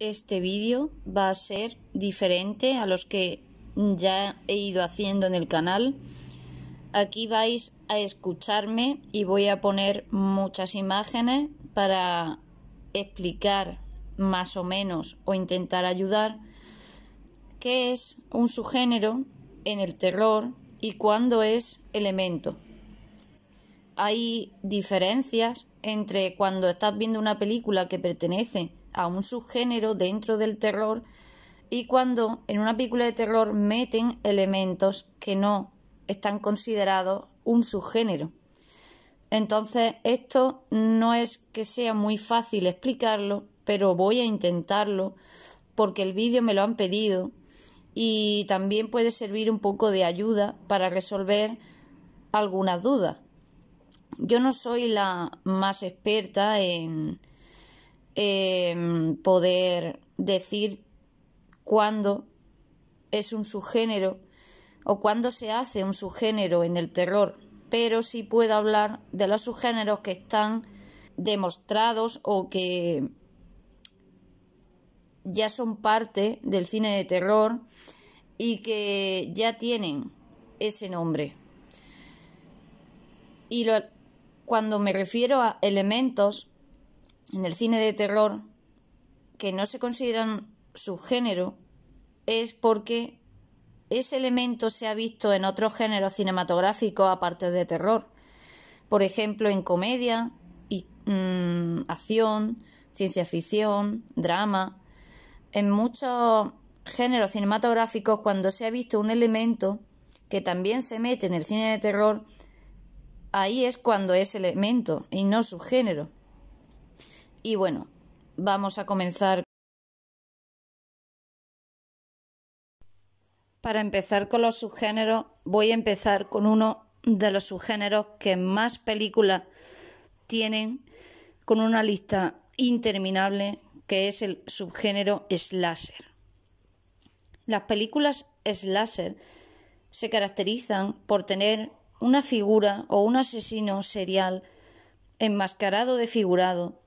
Este vídeo va a ser diferente a los que ya he ido haciendo en el canal. Aquí vais a escucharme y voy a poner muchas imágenes para explicar más o menos o intentar ayudar qué es un subgénero en el terror y cuándo es elemento. Hay diferencias entre cuando estás viendo una película que pertenece a un subgénero dentro del terror y cuando en una película de terror meten elementos que no están considerados un subgénero. Entonces, esto no es que sea muy fácil explicarlo, pero voy a intentarlo porque el vídeo me lo han pedido y también puede servir un poco de ayuda para resolver algunas dudas. Yo no soy la más experta en, Em, poder decir cuándo es un subgénero o cuándo se hace un subgénero en el terror, pero sí puedo hablar de los subgéneros que están demostrados o que ya son parte del cine de terror y que ya tienen ese nombre. Y cuando me refiero a elementos, en el cine de terror que no se consideran subgénero es porque ese elemento se ha visto en otros géneros cinematográficos aparte de terror. Por ejemplo, en comedia, y, mm, acción, ciencia ficción, drama. En muchos géneros cinematográficos, cuando se ha visto un elemento que también se mete en el cine de terror, ahí es cuando es elemento y no subgénero. Y bueno, vamos a comenzar. Para empezar con los subgéneros, voy a empezar con uno de los subgéneros que más películas tienen, con una lista interminable, que es el subgénero slasher. Las películas slasher se caracterizan por tener una figura o un asesino serial enmascarado de figurado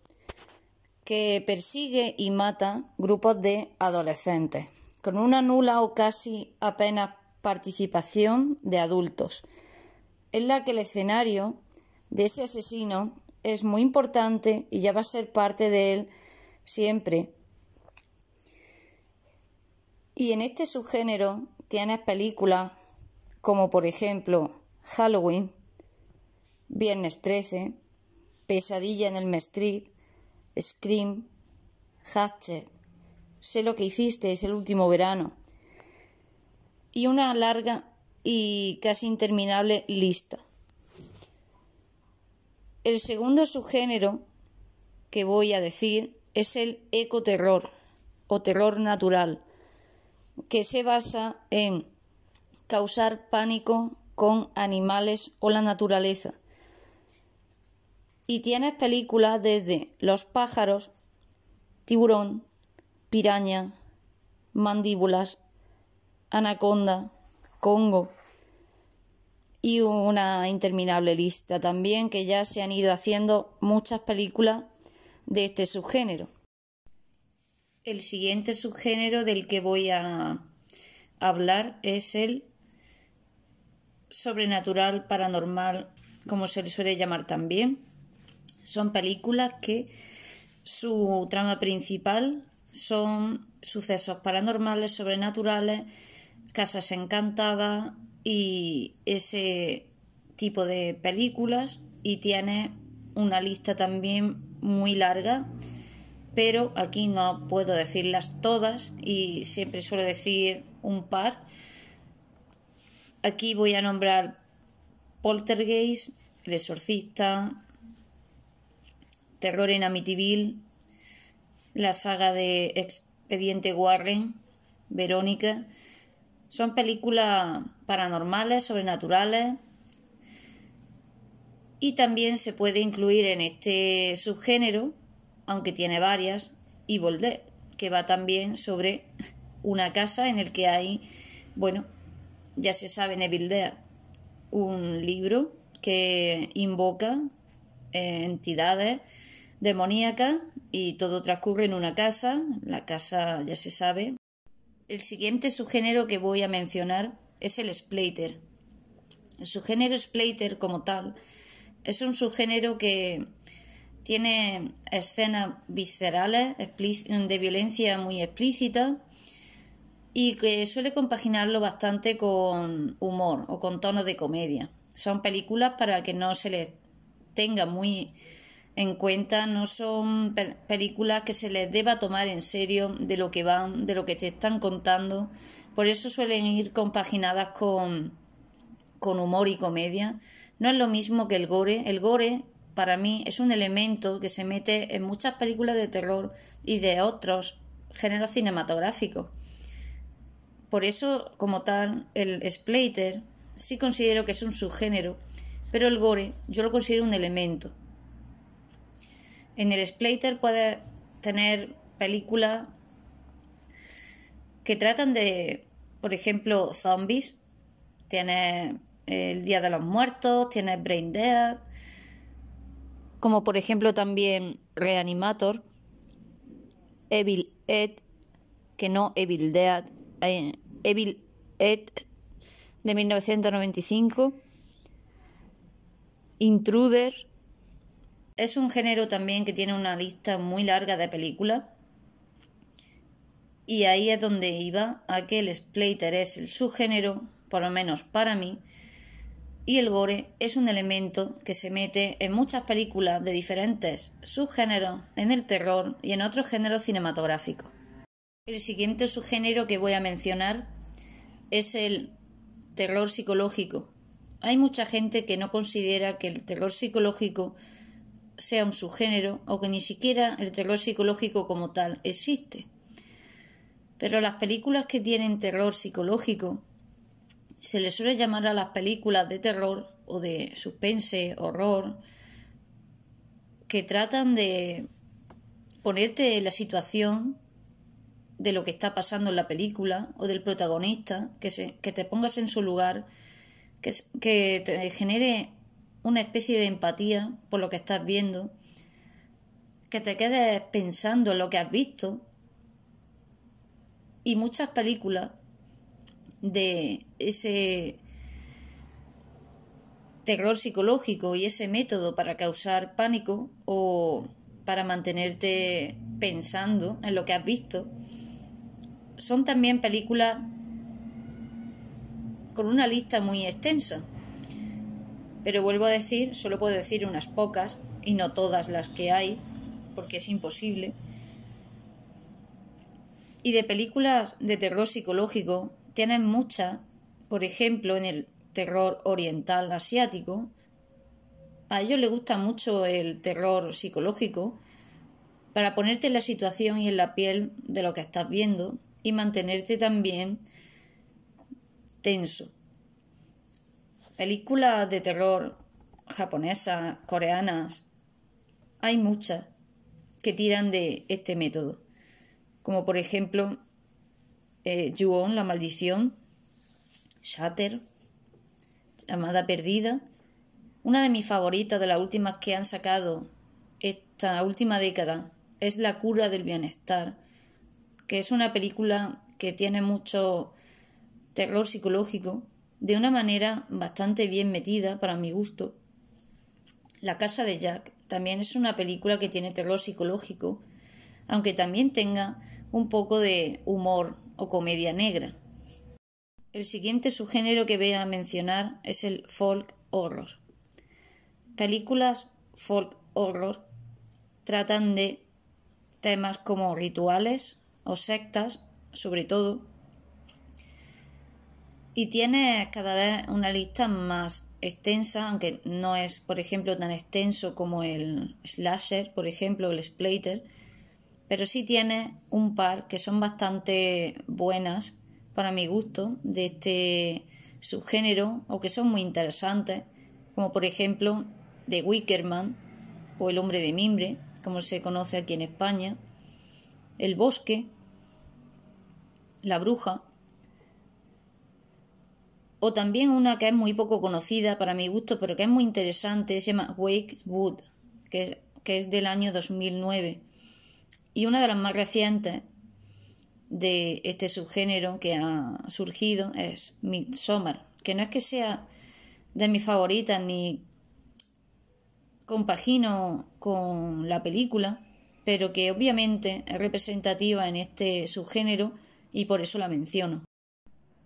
que persigue y mata grupos de adolescentes, con una nula o casi apenas participación de adultos, en la que el escenario de ese asesino es muy importante y ya va a ser parte de él siempre. Y en este subgénero tienes películas como por ejemplo Halloween, Viernes 13, Pesadilla en el Street, Scream, Hatchet, sé lo que hiciste, es el último verano. Y una larga y casi interminable lista. El segundo subgénero que voy a decir es el ecoterror o terror natural, que se basa en causar pánico con animales o la naturaleza, y tienes películas desde Los pájaros, Tiburón, Piraña, Mandíbulas, Anaconda, Congo y una interminable lista también que ya se han ido haciendo muchas películas de este subgénero. El siguiente subgénero del que voy a hablar es el sobrenatural, paranormal, como se le suele llamar también. Son películas que su trama principal son sucesos paranormales, sobrenaturales, casas encantadas y ese tipo de películas y tiene una lista también muy larga, pero aquí no puedo decirlas todas y siempre suelo decir un par. Aquí voy a nombrar Poltergeist, El Exorcista, Terror en Amityville, la saga de Expediente Warren, Verónica. Son películas paranormales, sobrenaturales. Y también se puede incluir en este subgénero, aunque tiene varias, y Dead, que va también sobre una casa en el que hay, bueno, ya se sabe en Evil Dead, un libro que invoca eh, entidades demoníacas y todo transcurre en una casa, la casa ya se sabe. El siguiente subgénero que voy a mencionar es el splater. El subgénero splater como tal es un subgénero que tiene escenas viscerales de violencia muy explícita y que suele compaginarlo bastante con humor o con tonos de comedia. Son películas para que no se les tenga muy en cuenta, no son películas que se les deba tomar en serio de lo que van, de lo que te están contando. Por eso suelen ir compaginadas con, con humor y comedia. No es lo mismo que el gore. El gore, para mí, es un elemento que se mete en muchas películas de terror y de otros géneros cinematográficos. Por eso, como tal, el splater sí considero que es un subgénero pero el gore yo lo considero un elemento. En el splatter puede tener películas que tratan de, por ejemplo, zombies. Tiene eh, El Día de los Muertos, tiene Brain Dead, como por ejemplo también Reanimator, Evil Ed, que no Evil Dead, eh, Evil Ed de 1995 Intruder. Es un género también que tiene una lista muy larga de películas. Y ahí es donde iba a que el splater es el subgénero, por lo menos para mí, y el gore es un elemento que se mete en muchas películas de diferentes subgéneros, en el terror y en otros géneros cinematográficos. El siguiente subgénero que voy a mencionar es el terror psicológico, hay mucha gente que no considera que el terror psicológico sea un subgénero o que ni siquiera el terror psicológico como tal existe. Pero las películas que tienen terror psicológico se les suele llamar a las películas de terror o de suspense, horror, que tratan de ponerte en la situación de lo que está pasando en la película o del protagonista, que, que te pongas en su lugar que, te genere una especie de empatía por lo que estás viendo, que te quedes pensando en lo que has visto. Y muchas películas de ese terror psicológico y ese método para causar pánico o para mantenerte pensando en lo que has visto, son también películas con una lista muy extensa. Pero vuelvo a decir, solo puedo decir unas pocas y no todas las que hay, porque es imposible. Y de películas de terror psicológico, tienen muchas, por ejemplo, en el terror oriental asiático. A ellos les gusta mucho el terror psicológico para ponerte en la situación y en la piel de lo que estás viendo y mantenerte también tenso. Películas de terror japonesas, coreanas, hay muchas que tiran de este método, como por ejemplo eh, La Maldición, Shatter, Llamada Perdida. Una de mis favoritas de las últimas que han sacado esta última década es La cura del bienestar, que es una película que tiene mucho terror psicológico, de una manera bastante bien metida para mi gusto. La casa de Jack también es una película que tiene terror psicológico, aunque también tenga un poco de humor o comedia negra. El siguiente subgénero que voy a mencionar es el folk horror. Películas folk horror tratan de temas como rituales o sectas, sobre todo, y tiene cada vez una lista más extensa, aunque no es, por ejemplo, tan extenso como el slasher, por ejemplo, el splater, pero sí tiene un par que son bastante buenas para mi gusto de este subgénero o que son muy interesantes, como por ejemplo The Wickerman o El hombre de mimbre, como se conoce aquí en España, El bosque, La bruja, o también una que es muy poco conocida para mi gusto, pero que es muy interesante, se llama Wake Wood, que es, que es del año 2009. Y una de las más recientes de este subgénero que ha surgido es Midsommar, que no es que sea de mis favoritas ni compagino con la película, pero que obviamente es representativa en este subgénero y por eso la menciono.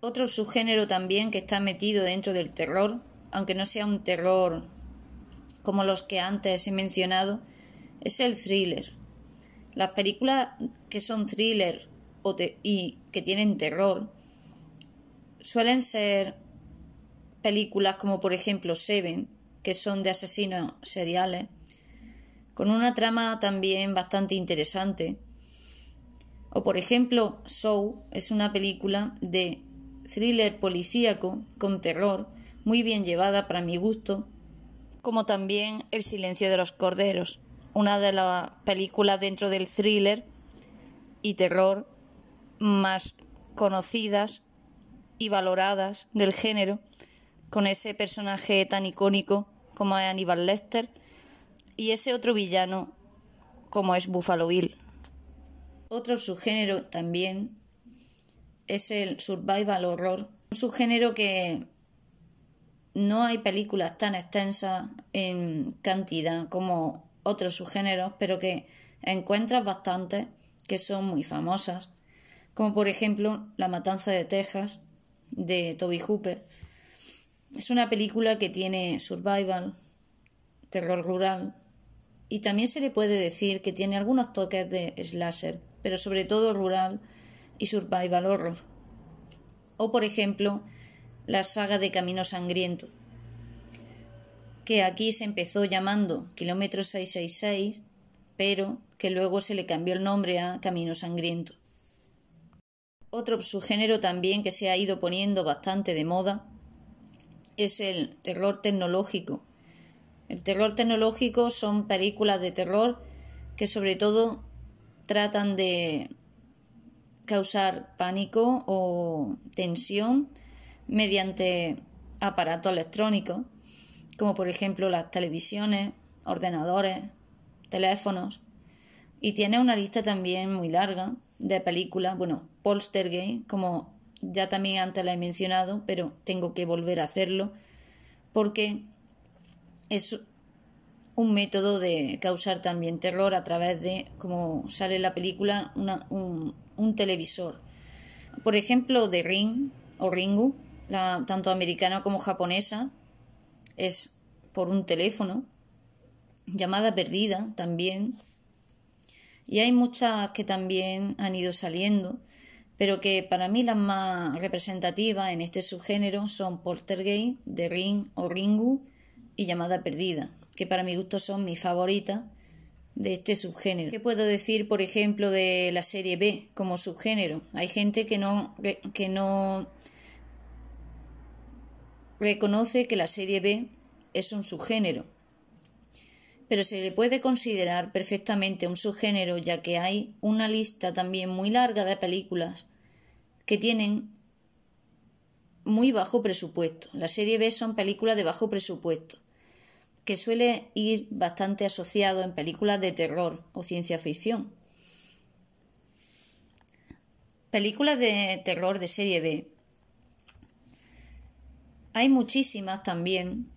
Otro subgénero también que está metido dentro del terror, aunque no sea un terror como los que antes he mencionado, es el thriller. Las películas que son thriller y que tienen terror suelen ser películas como por ejemplo Seven, que son de asesinos seriales, con una trama también bastante interesante. O por ejemplo, Soul es una película de thriller policíaco con terror, muy bien llevada para mi gusto, como también El silencio de los corderos, una de las películas dentro del thriller y terror más conocidas y valoradas del género, con ese personaje tan icónico como es Aníbal Lester y ese otro villano como es Buffalo Bill. Otro subgénero también es el survival horror, un subgénero que no hay películas tan extensas en cantidad como otros subgéneros, pero que encuentras bastante que son muy famosas, como por ejemplo La Matanza de Texas de Toby Hooper. Es una película que tiene survival, terror rural, y también se le puede decir que tiene algunos toques de slasher, pero sobre todo rural y survival horror. O, por ejemplo, la saga de Camino Sangriento, que aquí se empezó llamando Kilómetro 666, pero que luego se le cambió el nombre a Camino Sangriento. Otro subgénero también que se ha ido poniendo bastante de moda es el terror tecnológico. El terror tecnológico son películas de terror que sobre todo tratan de causar pánico o tensión mediante aparatos electrónicos, como por ejemplo las televisiones, ordenadores, teléfonos. Y tiene una lista también muy larga de películas, bueno, Gay como ya también antes la he mencionado, pero tengo que volver a hacerlo, porque es un método de causar también terror a través de, como sale en la película, un, un televisor. Por ejemplo, The Ring o Ringu, la, tanto americana como japonesa, es por un teléfono. Llamada perdida también. Y hay muchas que también han ido saliendo, pero que para mí las más representativas en este subgénero son Poltergeist, The Ring o Ringu y Llamada perdida, que para mi gusto son mis favoritas de este subgénero. ¿Qué puedo decir, por ejemplo, de la serie B como subgénero? Hay gente que no, que no reconoce que la serie B es un subgénero, pero se le puede considerar perfectamente un subgénero ya que hay una lista también muy larga de películas que tienen muy bajo presupuesto. La serie B son películas de bajo presupuesto que suele ir bastante asociado en películas de terror o ciencia ficción. Películas de terror de serie B. Hay muchísimas también,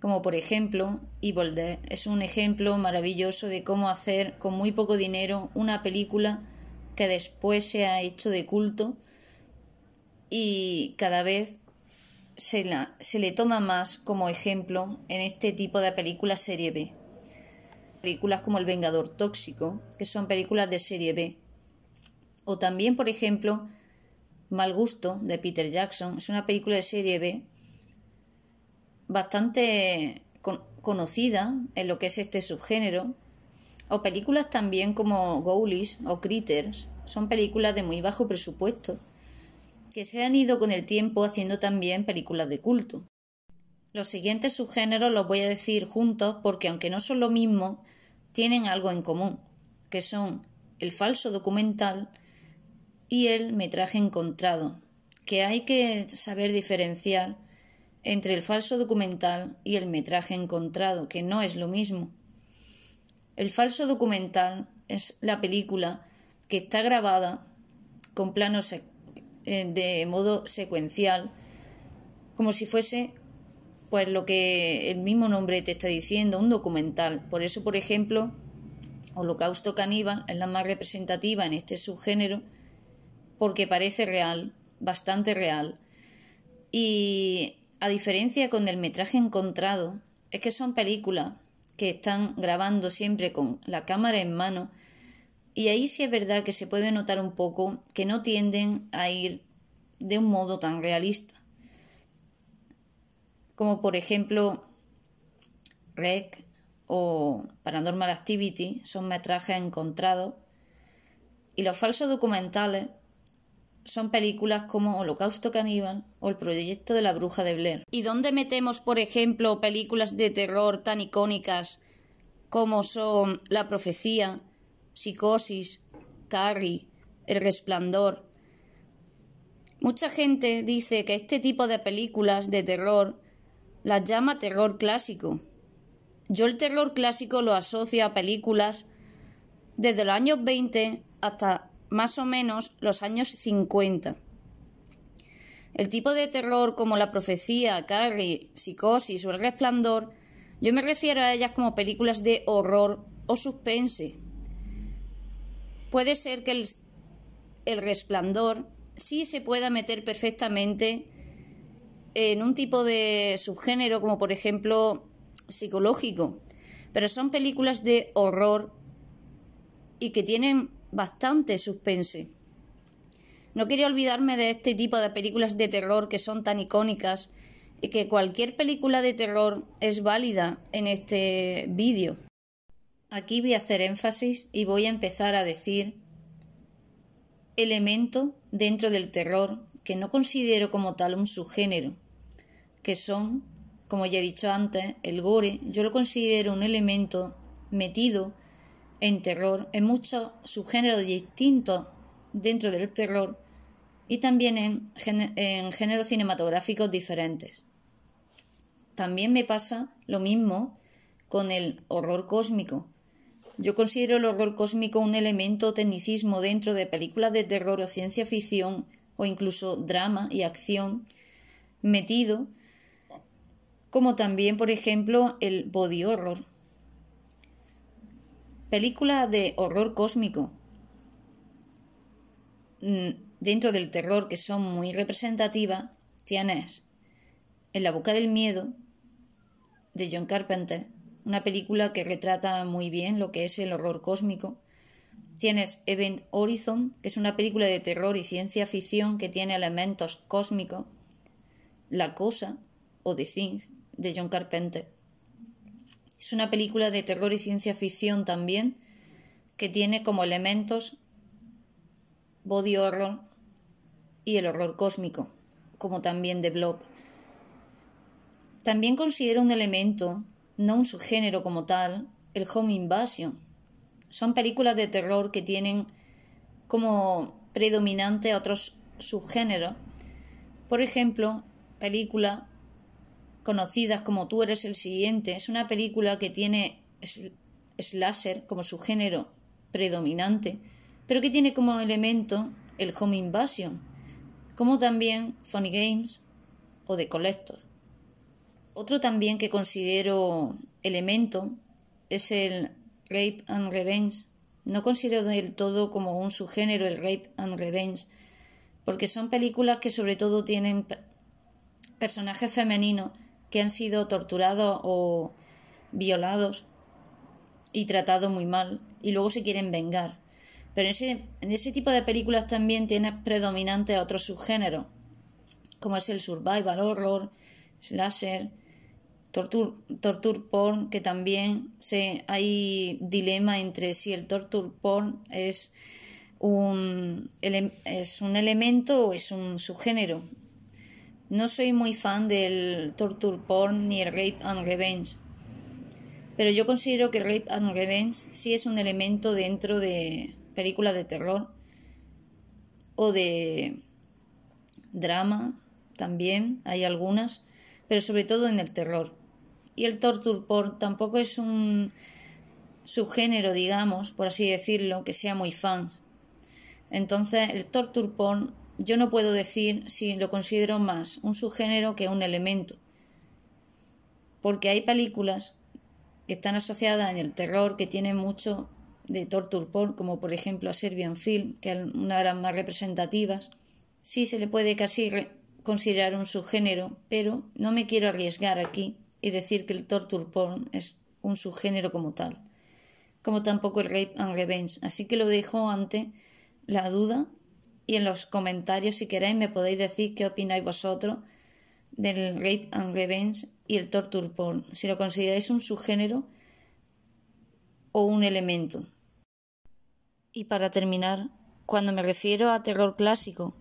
como por ejemplo Evil Dead. Es un ejemplo maravilloso de cómo hacer con muy poco dinero una película que después se ha hecho de culto y cada vez se, le toma más como ejemplo en este tipo de películas serie B. Películas como El Vengador Tóxico, que son películas de serie B. O también, por ejemplo, Mal Gusto de Peter Jackson. Es una película de serie B bastante conocida en lo que es este subgénero. O películas también como Ghoulies o Critters. Son películas de muy bajo presupuesto que se han ido con el tiempo haciendo también películas de culto. Los siguientes subgéneros los voy a decir juntos porque aunque no son lo mismo, tienen algo en común, que son el falso documental y el metraje encontrado, que hay que saber diferenciar entre el falso documental y el metraje encontrado, que no es lo mismo. El falso documental es la película que está grabada con planos eh, de modo secuencial, como si fuese pues lo que el mismo nombre te está diciendo, un documental. Por eso, por ejemplo, Holocausto Caníbal es la más representativa en este subgénero porque parece real, bastante real. Y a diferencia con el metraje encontrado, es que son películas que están grabando siempre con la cámara en mano y ahí sí es verdad que se puede notar un poco que no tienden a ir de un modo tan realista. Como por ejemplo Rec o Paranormal Activity son metrajes encontrados y los falsos documentales son películas como Holocausto Caníbal o El Proyecto de la Bruja de Blair. ¿Y dónde metemos, por ejemplo, películas de terror tan icónicas como son La Profecía Psicosis, Carrie, El Resplandor. Mucha gente dice que este tipo de películas de terror las llama terror clásico. Yo el terror clásico lo asocio a películas desde los años 20 hasta más o menos los años 50. El tipo de terror como La Profecía, Carrie, Psicosis o El Resplandor, yo me refiero a ellas como películas de horror o suspense. Puede ser que el, resplandor sí se pueda meter perfectamente en un tipo de subgénero como por ejemplo psicológico, pero son películas de horror y que tienen bastante suspense. No quería olvidarme de este tipo de películas de terror que son tan icónicas y que cualquier película de terror es válida en este vídeo. Aquí voy a hacer énfasis y voy a empezar a decir elemento dentro del terror que no considero como tal un subgénero, que son, como ya he dicho antes, el gore, yo lo considero un elemento metido en terror, en muchos subgéneros distintos dentro del terror y también en géneros cinematográficos diferentes. También me pasa lo mismo con el horror cósmico, yo considero el horror cósmico un elemento o tecnicismo dentro de películas de terror o ciencia ficción o incluso drama y acción metido, como también, por ejemplo, el body horror. Película de horror cósmico mm, dentro del terror que son muy representativas, tienes En la boca del miedo de John Carpenter, una película que retrata muy bien lo que es el horror cósmico. Tienes Event Horizon, que es una película de terror y ciencia ficción que tiene elementos cósmicos. La Cosa o The Thing de John Carpenter. Es una película de terror y ciencia ficción también que tiene como elementos body horror y el horror cósmico, como también The Blob. También considero un elemento no un subgénero como tal, el Home Invasion. Son películas de terror que tienen como predominante otros subgéneros. Por ejemplo, películas conocidas como Tú eres el siguiente. Es una película que tiene slasher como subgénero predominante, pero que tiene como elemento el Home Invasion, como también Funny Games o The Collector. Otro también que considero elemento es el rape and revenge. No considero del todo como un subgénero el rape and revenge, porque son películas que sobre todo tienen personajes femeninos que han sido torturados o violados y tratados muy mal y luego se quieren vengar. Pero en ese, tipo de películas también tiene predominante otro subgénero como es el survival horror, slasher, torture, porn, que también se, hay dilema entre si el torture porn es un, es un elemento o es un subgénero. No soy muy fan del torture porn ni el rape and revenge, pero yo considero que rape and revenge sí es un elemento dentro de películas de terror o de drama también, hay algunas, pero sobre todo en el terror. Y el torture porn tampoco es un subgénero, digamos, por así decirlo, que sea muy fan. Entonces, el torture porn yo no puedo decir si lo considero más un subgénero que un elemento. Porque hay películas que están asociadas en el terror, que tienen mucho de torture porn, como por ejemplo a Serbian Film, que es una de las más representativas. Sí se le puede casi considerar un subgénero, pero no me quiero arriesgar aquí y decir que el torture porn es un subgénero como tal, como tampoco el rape and revenge. Así que lo dejo ante la duda y en los comentarios si queréis me podéis decir qué opináis vosotros del rape and revenge y el torture porn, si lo consideráis un subgénero o un elemento. Y para terminar, cuando me refiero a terror clásico,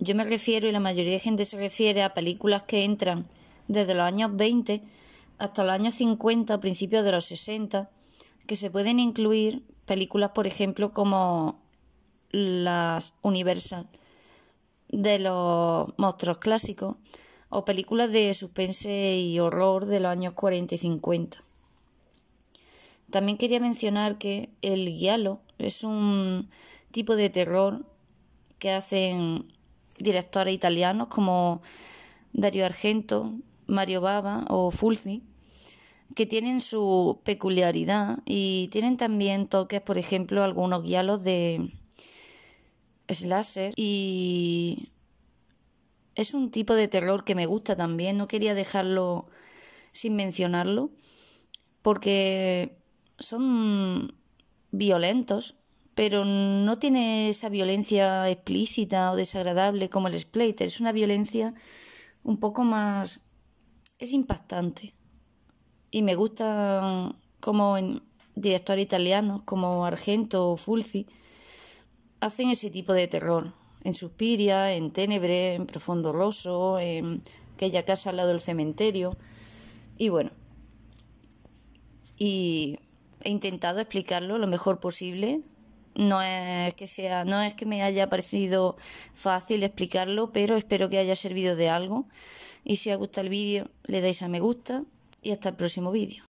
yo me refiero y la mayoría de gente se refiere a películas que entran desde los años 20 hasta los años 50, a principios de los 60, que se pueden incluir películas, por ejemplo, como las Universal de los monstruos clásicos o películas de suspense y horror de los años 40 y 50. También quería mencionar que el giallo es un tipo de terror que hacen directores italianos como Dario Argento, Mario Baba o Fulci, que tienen su peculiaridad y tienen también toques, por ejemplo, algunos guialos de slasher y es un tipo de terror que me gusta también, no quería dejarlo sin mencionarlo porque son violentos, pero no tiene esa violencia explícita o desagradable como el splater, es una violencia un poco más es impactante. Y me gustan como en directores italianos como Argento o Fulci hacen ese tipo de terror. En Suspiria, en Tenebre, en Profundo Rosso, en aquella casa al lado del cementerio. Y bueno, y he intentado explicarlo lo mejor posible. No es que sea, no es que me haya parecido fácil explicarlo, pero espero que haya servido de algo y si os gusta el vídeo, le dais a me gusta y hasta el próximo vídeo.